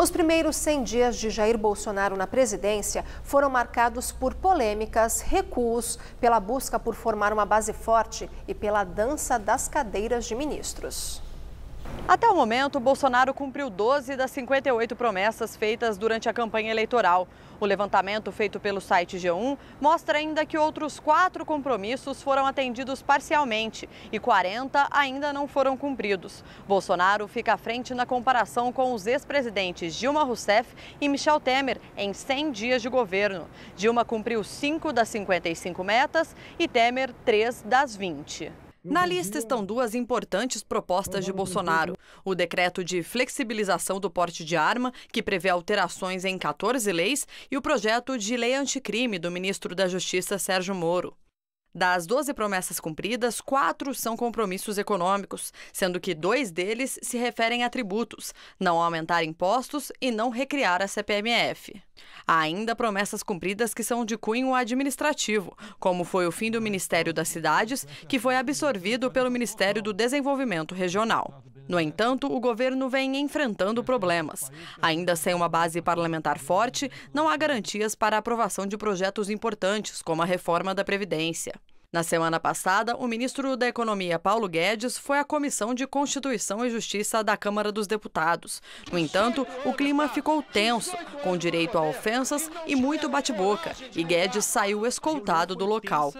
Os primeiros 100 dias de Jair Bolsonaro na presidência foram marcados por polêmicas, recuos, pela busca por formar uma base forte e pela dança das cadeiras de ministros. Até o momento, Bolsonaro cumpriu 12 das 58 promessas feitas durante a campanha eleitoral. O levantamento feito pelo site G1 mostra ainda que outros quatro compromissos foram atendidos parcialmente e 40 ainda não foram cumpridos. Bolsonaro fica à frente na comparação com os ex-presidentes Dilma Rousseff e Michel Temer em 100 dias de governo. Dilma cumpriu 5 das 55 metas e Temer 3 das 20. Na lista estão duas importantes propostas de Bolsonaro: o decreto de flexibilização do porte de arma, que prevê alterações em 14 leis, e o projeto de lei anticrime do ministro da Justiça Sérgio Moro. Das 12 promessas cumpridas, quatro são compromissos econômicos, sendo que dois deles se referem a tributos, não aumentar impostos e não recriar a CPMF. Há ainda promessas cumpridas que são de cunho administrativo, como foi o fim do Ministério das Cidades, que foi absorvido pelo Ministério do Desenvolvimento Regional. No entanto, o governo vem enfrentando problemas. Ainda sem uma base parlamentar forte, não há garantias para a aprovação de projetos importantes, como a reforma da Previdência. Na semana passada, o ministro da Economia, Paulo Guedes, foi à Comissão de Constituição e Justiça da Câmara dos Deputados. No entanto, o clima ficou tenso, com direito a ofensas e muito bate-boca, e Guedes saiu escoltado do local.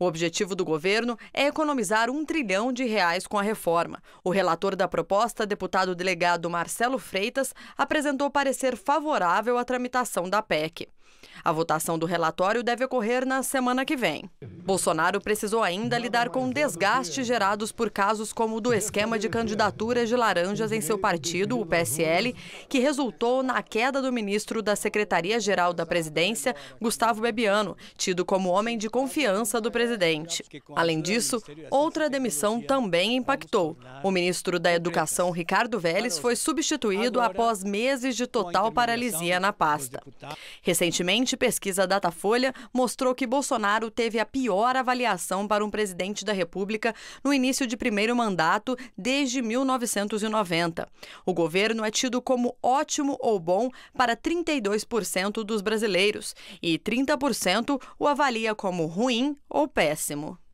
O objetivo do governo é economizar um trilhão de reais com a reforma. O relator da proposta, deputado delegado Marcelo Freitas, apresentou parecer favorável à tramitação da PEC. A votação do relatório deve ocorrer na semana que vem. Bolsonaro precisou ainda lidar com desgastes gerados por casos como o do esquema de candidaturas de laranjas em seu partido, o PSL, que resultou na queda do ministro da Secretaria-Geral da Presidência, Gustavo Bebiano, tido como homem de confiança do presidente. Além disso, outra demissão também impactou. O ministro da Educação, Ricardo Vélez, foi substituído após meses de total paralisia na pasta. Recentemente, Recentemente, pesquisa Datafolha mostrou que Bolsonaro teve a pior avaliação para um presidente da República no início de primeiro mandato desde 1990. O governo é tido como ótimo ou bom para 32% dos brasileiros e 30% o avalia como ruim ou péssimo.